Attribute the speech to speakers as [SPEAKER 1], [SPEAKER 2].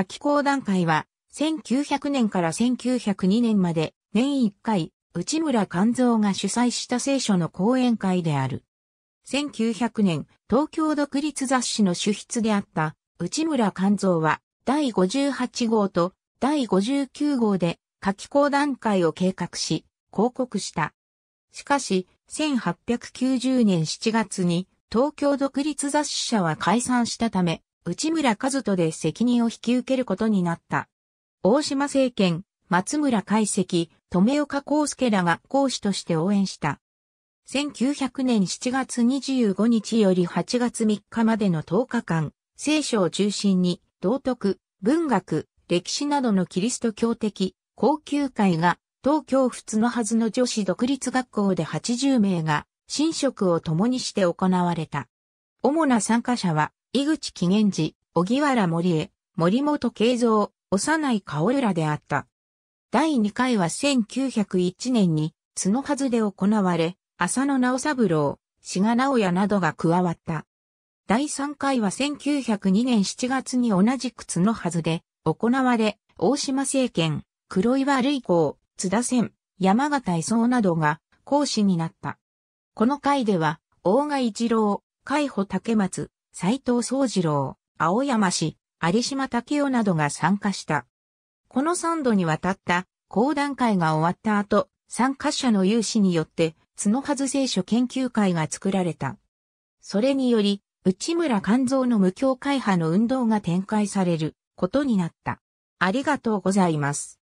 [SPEAKER 1] 夏季講談会は、1900年から1902年まで年1回、内村勘蔵が主催した聖書の講演会である。1900年、東京独立雑誌の主筆であった内村勘蔵は、第58号と第59号で夏季講談会を計画し、広告した。しかし、1890年7月に東京独立雑誌社は解散したため、内村和人で責任を引き受けることになった。大島政権、松村海石、富岡康介らが講師として応援した。1900年7月25日より8月3日までの10日間、聖書を中心に、道徳、文学、歴史などのキリスト教的、高級会が、東京仏のはずの女子独立学校で80名が、新職を共にして行われた。主な参加者は、井口紀元寺、小木原森江、森本慶三、幼い薫らであった。第2回は1901年に、角はずで行われ、浅野直三郎、志賀直也などが加わった。第3回は1902年7月に同じく角はずで行われ、大島政権、黒岩類校、津田仙、山形伊磯などが講師になった。この回では、大賀一郎、海保竹松、斎藤宗次郎、青山氏、有島武雄などが参加した。この3度にわたった講談会が終わった後、参加者の有志によって、角外聖書研究会が作られた。それにより、内村勘蔵の無教会派の運動が展開されることになった。ありがとうございます。